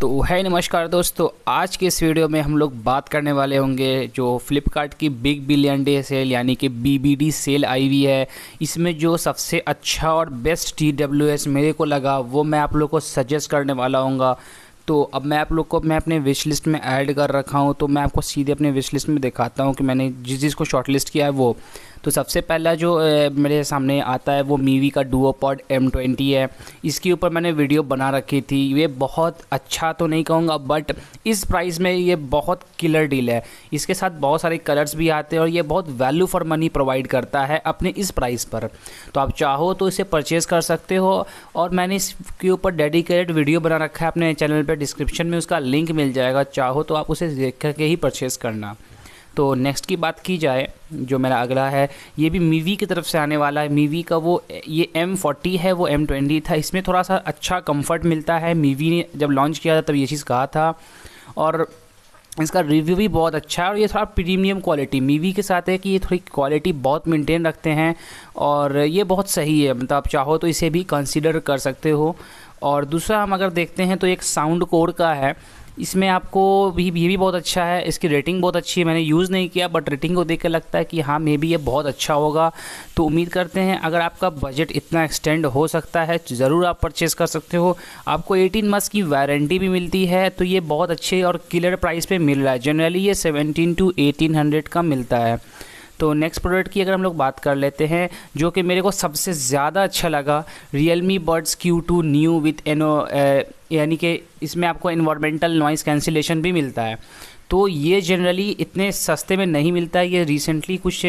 तो है नमस्कार दोस्तों आज के इस वीडियो में हम लोग बात करने वाले होंगे जो फ्लिपकार्ट की बिग बिलियन डे सेल यानी कि बीबीडी सेल आई हुई है इसमें जो सबसे अच्छा और बेस्ट टी डब्ल्यू एस मेरे को लगा वो मैं आप लोग को सजेस्ट करने वाला हूँगा तो अब मैं आप लोग को मैं अपने विश लिस्ट में ऐड कर रखा हूँ तो मैं आपको सीधे अपने विश लिस्ट में दिखाता हूँ कि मैंने जिस जिसको शॉर्ट लिस्ट किया है वो तो सबसे पहला जो मेरे सामने आता है वो मीवी का डुओ पॉड एम ट्वेंटी है इसके ऊपर मैंने वीडियो बना रखी थी ये बहुत अच्छा तो नहीं कहूँगा बट इस प्राइस में ये बहुत किलर डील है इसके साथ बहुत सारे कलर्स भी आते हैं और ये बहुत वैल्यू फॉर मनी प्रोवाइड करता है अपने इस प्राइस पर तो आप चाहो तो इसे परचेज़ कर सकते हो और मैंने इसके ऊपर डेडिकेटेड वीडियो बना रखा है अपने चैनल पर डिस्क्रिप्शन में उसका लिंक मिल जाएगा चाहो तो आप उसे देख करके ही परचेज़ करना तो नेक्स्ट की बात की जाए जो मेरा अगला है ये भी मीवी की तरफ से आने वाला है मीवी का वो ये एम फोर्टी है वो एम ट्वेंटी था इसमें थोड़ा सा अच्छा कंफर्ट मिलता है मीवी ने जब लॉन्च किया था तब ये चीज़ कहा था और इसका रिव्यू भी बहुत अच्छा है और ये थोड़ा प्रीमियम क्वालिटी मीवी के साथ है कि ये थोड़ी क्वालिटी बहुत मेंटेन रखते हैं और ये बहुत सही है मतलब आप चाहो तो इसे भी कंसिडर कर सकते हो और दूसरा हम अगर देखते हैं तो एक साउंड कोर का है इसमें आपको भी ये भी बहुत अच्छा है इसकी रेटिंग बहुत अच्छी है मैंने यूज़ नहीं किया बट रेटिंग को देख कर लगता है कि हाँ मे बी ये बहुत अच्छा होगा तो उम्मीद करते हैं अगर आपका बजट इतना एक्सटेंड हो सकता है ज़रूर आप परचेस कर सकते हो आपको एटीन मंथ्स की वारंटी भी मिलती है तो ये बहुत अच्छे और क्लियर प्राइस पर मिल रहा है जनरली ये सेवनटीन टू एटीन हंड्रेड का मिलता है तो नेक्स्ट प्रोडक्ट की अगर हम लोग बात कर लेते हैं जो कि मेरे को सबसे ज़्यादा अच्छा लगा realme buds Q two new with एनो यानी कि इसमें आपको इन्वामेंटल नॉइज़ कैंसिलेशन भी मिलता है तो ये जनरली इतने सस्ते में नहीं मिलता है ये रिसेंटली कुछ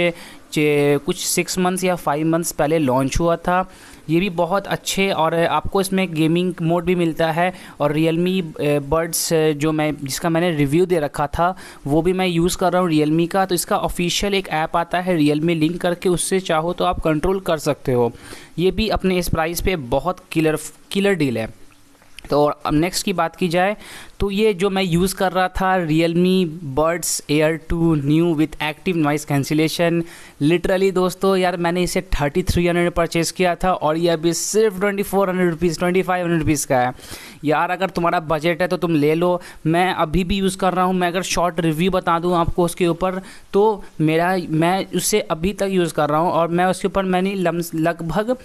कुछ सिक्स मंथ्स या फाइव मंथ्स पहले लॉन्च हुआ था ये भी बहुत अच्छे और आपको इसमें गेमिंग मोड भी मिलता है और रियलमी बर्ड्स जो मैं जिसका मैंने रिव्यू दे रखा था वो भी मैं यूज़ कर रहा हूँ रियलमी का तो इसका ऑफिशियल एक ऐप आता है रियलमी लिंक करके उससे चाहो तो आप कंट्रोल कर सकते हो ये भी अपने इस प्राइस पे बहुत किलर किलर डील है तो अब नेक्स्ट की बात की जाए तो ये जो मैं यूज़ कर रहा था realme buds air two new with active noise cancellation literally दोस्तों यार मैंने इसे थर्टी थ्री हंड्रेड परचेज़ किया था और ये अभी सिर्फ twenty four hundred rupees twenty five hundred rupees का है यार अगर तुम्हारा बजट है तो तुम ले लो मैं अभी भी यूज़ कर रहा हूँ मैं अगर शॉर्ट रिव्यू बता दूँ आपको उसके ऊपर तो मेरा मैं उसे अभी तक यूज़ कर रहा हूँ और मैं उसके ऊपर मैंने लगभग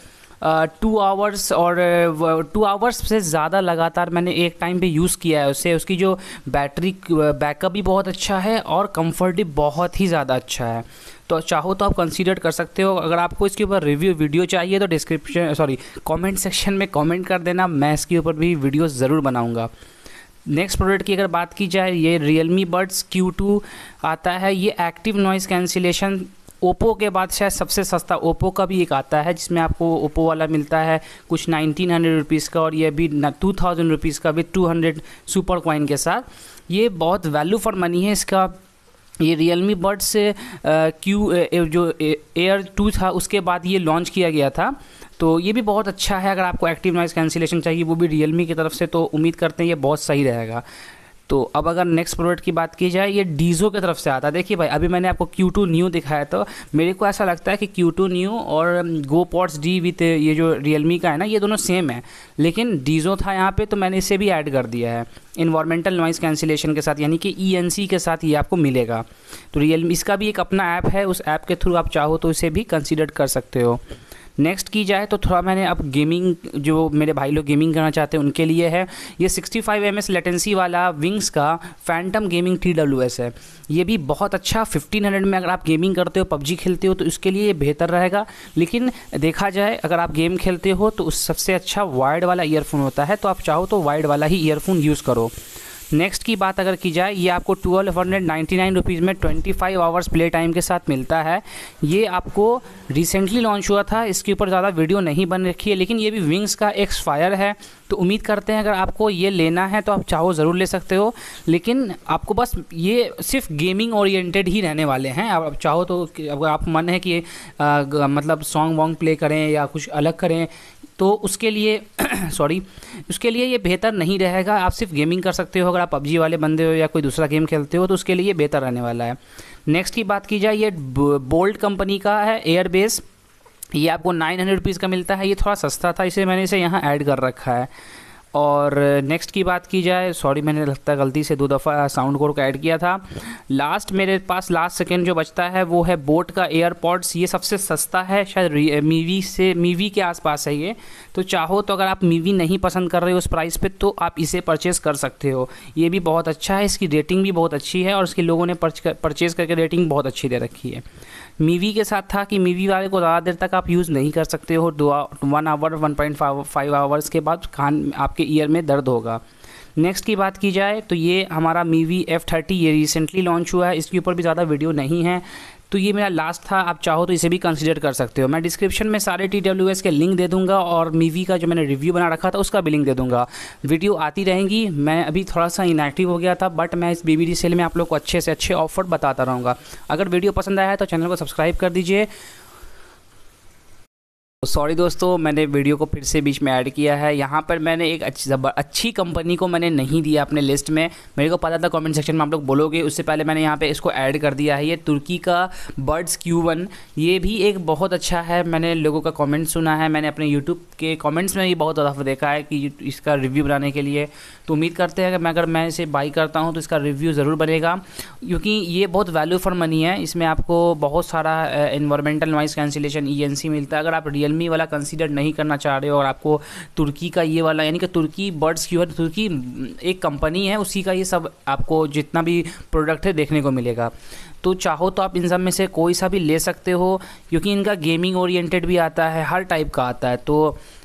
टू आवर्स और टू आवर्स से ज़्यादा लगातार मैंने एक टाइम पे यूज़ किया है उससे उसकी जो बैटरी बैकअप भी बहुत अच्छा है और कम्फर्ट भी बहुत ही ज़्यादा अच्छा है तो चाहो तो आप कंसीडर कर सकते हो अगर आपको इसके ऊपर रिव्यू वीडियो चाहिए तो डिस्क्रिप्शन सॉरी कमेंट सेक्शन में कमेंट कर देना मैं इसके ऊपर भी वीडियो ज़रूर बनाऊँगा नेक्स्ट प्रोडक्ट की अगर बात की जाए ये रियल मी क्यू टू आता है ये एक्टिव नॉइज़ कैंसिलेशन ओप्पो के बाद शायद सबसे सस्ता ओप्पो का भी एक आता है जिसमें आपको ओप्पो वाला मिलता है कुछ नाइनटीन हंड्रेड रुपीज़ का और ये भी टू थाउजेंड रुपीज़ का भी टू हंड्रेड सुपर कॉइन के साथ ये बहुत वैल्यू फॉर मनी है इसका ये रियलमी बर्ड से क्यू जो एयर टू था उसके बाद ये लॉन्च किया गया था तो ये भी बहुत अच्छा है अगर आपको एक्टिव नॉइज़ कैंसिलेशन चाहिए वो भी रियलमी की तरफ से तो उम्मीद करते हैं ये बहुत सही रहेगा तो अब अगर नेक्स्ट प्रोडक्ट की बात की जाए ये डीजो की तरफ से आता है देखिए भाई अभी मैंने आपको क्यू टू न्यू दिखाया तो मेरे को ऐसा लगता है कि क्यू टू न्यू और गो पॉट्स डी विथ ये जो रियलमी का है ना ये दोनों सेम है लेकिन डीजो था यहाँ पे तो मैंने इसे भी ऐड कर दिया है इन्वायरमेंटल नॉइस कैंसिलेशन के साथ यानी कि ई e के साथ ये आपको मिलेगा तो रियलमी इसका भी एक अपना ऐप है उस ऐप के थ्रू आप चाहो तो इसे भी कंसिडर कर सकते हो नेक्स्ट की जाए तो थोड़ा मैंने अब गेमिंग जो मेरे भाई लोग गेमिंग करना चाहते हैं उनके लिए है ये 65 फाइव एम लेटेंसी वाला विंग्स का फैंटम गेमिंग टी है ये भी बहुत अच्छा 1500 में अगर आप गेमिंग करते हो पबजी खेलते हो तो इसके लिए ये बेहतर रहेगा लेकिन देखा जाए अगर आप गेम खेलते हो तो उस सबसे अच्छा वाइड वाला ईयरफोन होता है तो आप चाहो तो वाइड वाला ही ईयरफोन यूज़ करो नेक्स्ट की बात अगर की जाए ये आपको twelve hundred ninety nine rupees में twenty five hours play time के साथ मिलता है ये आपको रिसेंटली लॉन्च हुआ था इसके ऊपर ज़्यादा वीडियो नहीं बन रखी है लेकिन ये भी विंग्स का फायर है तो उम्मीद करते हैं अगर आपको ये लेना है तो आप चाहो ज़रूर ले सकते हो लेकिन आपको बस ये सिर्फ गेमिंग ओरिएंटेड ही रहने वाले हैं आप चाहो तो अगर आप मन है कि आ, मतलब सॉन्ग वॉन्ग प्ले करें या कुछ अलग करें तो उसके लिए सॉरी उसके लिए ये बेहतर नहीं रहेगा आप सिर्फ गेमिंग कर सकते हो अगर आप पबजी वाले बंदे हो या कोई दूसरा गेम खेलते हो तो उसके लिए बेहतर रहने वाला है नेक्स्ट की बात की जाए ये बोल्ट कंपनी का है एयरबेस ये आपको नाइन हंड्रेड रुपीज़ का मिलता है ये थोड़ा सस्ता था इसे मैंने इसे यहाँ ऐड कर रखा है और नेक्स्ट की बात की जाए सॉरी मैंने लगता गलती से दो दफ़ा साउंड कोड का ऐड किया था लास्ट मेरे पास लास्ट सेकेंड जो बचता है वो है बोट का एयरपॉड्स ये सबसे सस्ता है शायद मीवी से मीवी के आसपास है ये तो चाहो तो अगर आप मीवी नहीं पसंद कर रहे हो उस प्राइस पे तो आप इसे परचेज़ कर सकते हो ये भी बहुत अच्छा है इसकी रेटिंग भी बहुत अच्छी है और इसके लोगों ने परचेज़ करके रेटिंग बहुत अच्छी दे रखी है मीवी के साथ था कि मीवी वाले को ज़्यादा देर तक आप यूज़ नहीं कर सकते हो दो one hour one point five hours के बाद खान आपके आपके ईयर में दर्द होगा नेक्स्ट की बात की जाए तो ये हमारा मीवी एफ थर्टी ये रिसेंटली लॉन्च हुआ है इसके ऊपर भी ज़्यादा वीडियो नहीं है तो ये मेरा लास्ट था आप चाहो तो इसे भी कंसिडर कर सकते हो मैं डिस्क्रिप्शन में सारे टी डब्ल्यू एस के लिंक दे दूंगा और मीवी का जो मैंने रिव्यू बना रखा था उसका भी लिंक दे दूंगा वीडियो आती रहेंगी मैं अभी थोड़ा सा इनएक्टिव हो गया था बट मैं इस बीबीडी सेल में आप लोग को अच्छे से अच्छे ऑफर बताता रहूँगा अगर वीडियो पसंद आया है तो चैनल को सब्सक्राइब कर दीजिए सॉरी तो दोस्तों मैंने वीडियो को फिर से बीच में ऐड किया है यहाँ पर मैंने एक अच्छी अच्छी कंपनी को मैंने नहीं दिया अपने लिस्ट में मेरे को पता था कमेंट सेक्शन में आप लोग बोलोगे उससे पहले मैंने यहाँ पे इसको ऐड कर दिया है ये तुर्की का बर्ड्स क्यू वन ये भी एक बहुत अच्छा है मैंने लोगों का कॉमेंट सुना है मैंने अपने यूट्यूब के कॉमेंट्स में भी बहुत अदाफा देखा है कि इसका रिव्यू बनाने के लिए तो उम्मीद करते हैं कि मैं अगर मैं इसे बाई करता हूँ तो इसका रिव्यू ज़रूर बनेगा क्योंकि ये बहुत वैल्यू फॉर मनी है इसमें आपको बहुत सारा इन्वामेंटल नॉइस कैंसिलेशन ई मिलता है अगर आप रियल जर्मनी वाला कंसिडर नहीं करना चाह रहे हो और आपको तुर्की का ये वाला यानी कि तुर्की बर्ड्स की तुर्की हम्म, एक कंपनी है उसी का ये सब आपको जितना भी प्रोडक्ट है देखने को मिलेगा तो चाहो तो आप इन सब में से कोई सा भी ले सकते हो क्योंकि इनका गेमिंग ओरिएंटेड भी आता है हर टाइप का आता है तो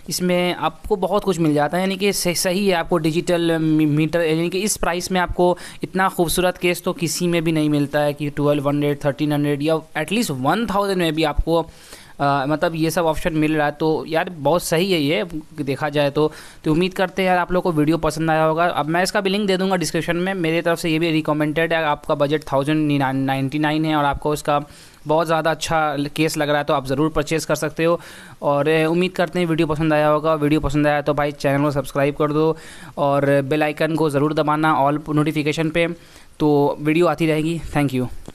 इसमें आपको बहुत कुछ मिल जाता है यानी कि सही है आपको डिजिटल मीटर हम्म, यानी कि इस प्राइस में आपको इतना खूबसूरत केस तो किसी में भी नहीं मिलता है कि ट्वेल्व हंड्रेड थर्टीन हंड्रेड या एटलीस्ट वन थाउजेंड में भी आपको आ, मतलब ये सब ऑप्शन मिल रहा है तो यार बहुत सही है ये देखा जाए तो तो उम्मीद करते हैं यार आप लोग को वीडियो पसंद आया होगा अब मैं इसका भी लिंक दे दूंगा डिस्क्रिप्शन में मेरी तरफ से ये भी रिकमेंडेड है आपका बजट थाउजेंड नाइन्टी नाइन है और आपको इसका बहुत ज़्यादा अच्छा केस लग रहा है तो आप ज़रूर परचेज़ कर सकते हो और उम्मीद करते हैं वीडियो पसंद आया होगा वीडियो पसंद आया तो भाई चैनल को सब्सक्राइब कर दो और बेल आइकन को ज़रूर दबाना ऑल नोटिफिकेशन पे तो वीडियो आती रहेगी थैंक यू